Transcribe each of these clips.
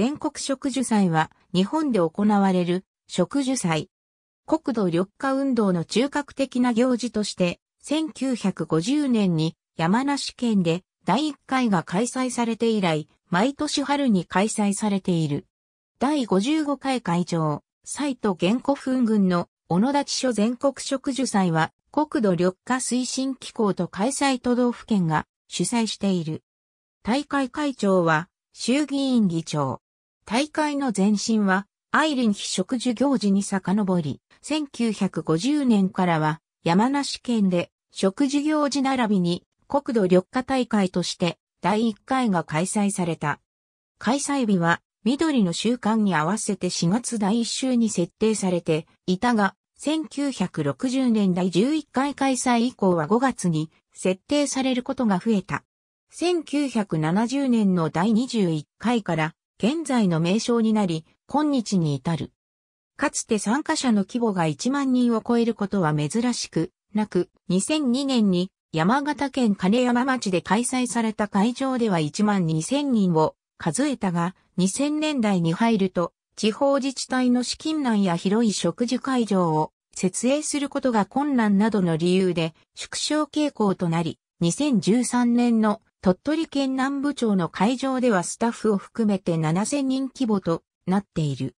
全国植樹祭は日本で行われる植樹祭。国土緑化運動の中核的な行事として、1950年に山梨県で第1回が開催されて以来、毎年春に開催されている。第55回会場、祭とト原古墳群の小野立所全国植樹祭は、国土緑化推進機構と開催都道府県が主催している。大会会長は、衆議院議長。大会の前身は、アイリン非植樹行事に遡り、1950年からは山梨県で植樹行事並びに国土緑化大会として第1回が開催された。開催日は緑の週間に合わせて4月第1週に設定されていたが、1960年代11回開催以降は5月に設定されることが増えた。1970年の第21回から現在の名称になり、今日に至る。かつて参加者の規模が1万人を超えることは珍しく、なく、2002年に山形県金山町で開催された会場では1万2000人を数えたが、2000年代に入ると、地方自治体の資金難や広い食事会場を設営することが困難などの理由で縮小傾向となり、2013年の鳥取県南部町の会場ではスタッフを含めて7000人規模となっている。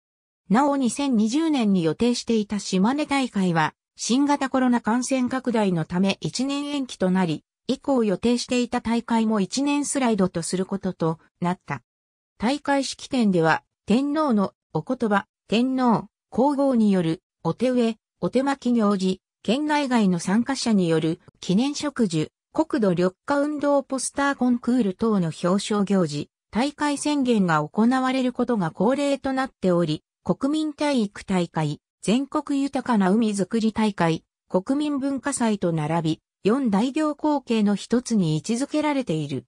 なお2020年に予定していた島根大会は、新型コロナ感染拡大のため1年延期となり、以降予定していた大会も1年スライドとすることとなった。大会式典では、天皇のお言葉、天皇、皇后によるお手植え、お手巻き行事、県内外の参加者による記念植樹、国土緑化運動ポスターコンクール等の表彰行事、大会宣言が行われることが恒例となっており、国民体育大会、全国豊かな海づくり大会、国民文化祭と並び、4大行光景の一つに位置づけられている。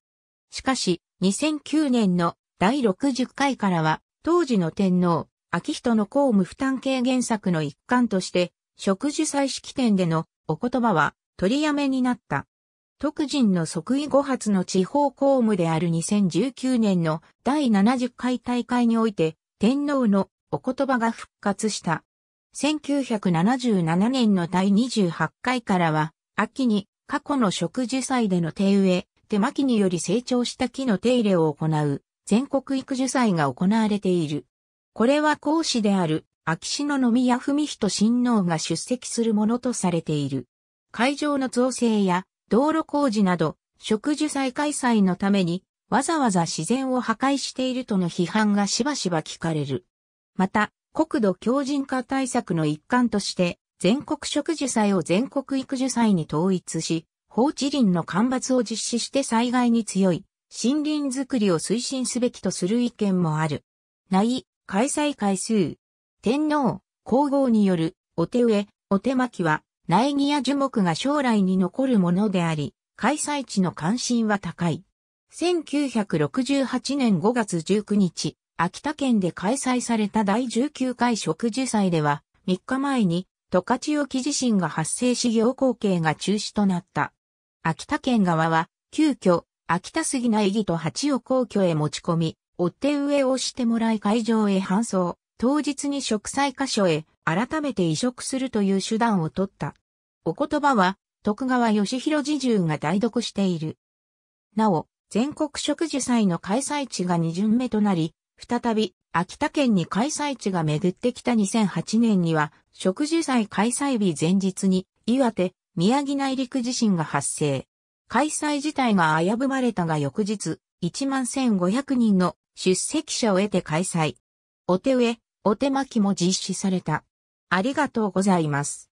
しかし、2009年の第60回からは、当時の天皇、秋人の公務負担軽減策の一環として、植樹祭式典でのお言葉は取りやめになった。特人の即位後発の地方公務である2019年の第70回大会において、天皇のお言葉が復活した。1977年の第28回からは、秋に過去の植樹祭での手植え、手巻きにより成長した木の手入れを行う、全国育樹祭が行われている。これは講師である、秋篠宮文人親王が出席するものとされている。会場の造成や道路工事など、植樹祭開催のために、わざわざ自然を破壊しているとの批判がしばしば聞かれる。また、国土強靭化対策の一環として、全国植樹祭を全国育樹祭に統一し、放置林の干ばつを実施して災害に強い、森林づくりを推進すべきとする意見もある。内、開催回数。天皇、皇后による、お手植え、お手巻きは、苗木や樹木が将来に残るものであり、開催地の関心は高い。1968年5月19日、秋田県で開催された第19回植樹祭では、3日前に、十勝沖地震が発生し行光景が中止となった。秋田県側は、急遽、秋田杉苗木と八を皇居へ持ち込み、追手植えをしてもらい会場へ搬送、当日に植栽箇所へ改めて移植するという手段を取った。お言葉は、徳川義弘侍従が代読している。なお、全国植樹祭の開催地が2巡目となり、再び、秋田県に開催地が巡ってきた2008年には、植樹祭開催日前日に、岩手、宮城内陸地震が発生。開催自体が危ぶまれたが翌日、1万1500人の出席者を得て開催。お手植え、お手巻きも実施された。ありがとうございます。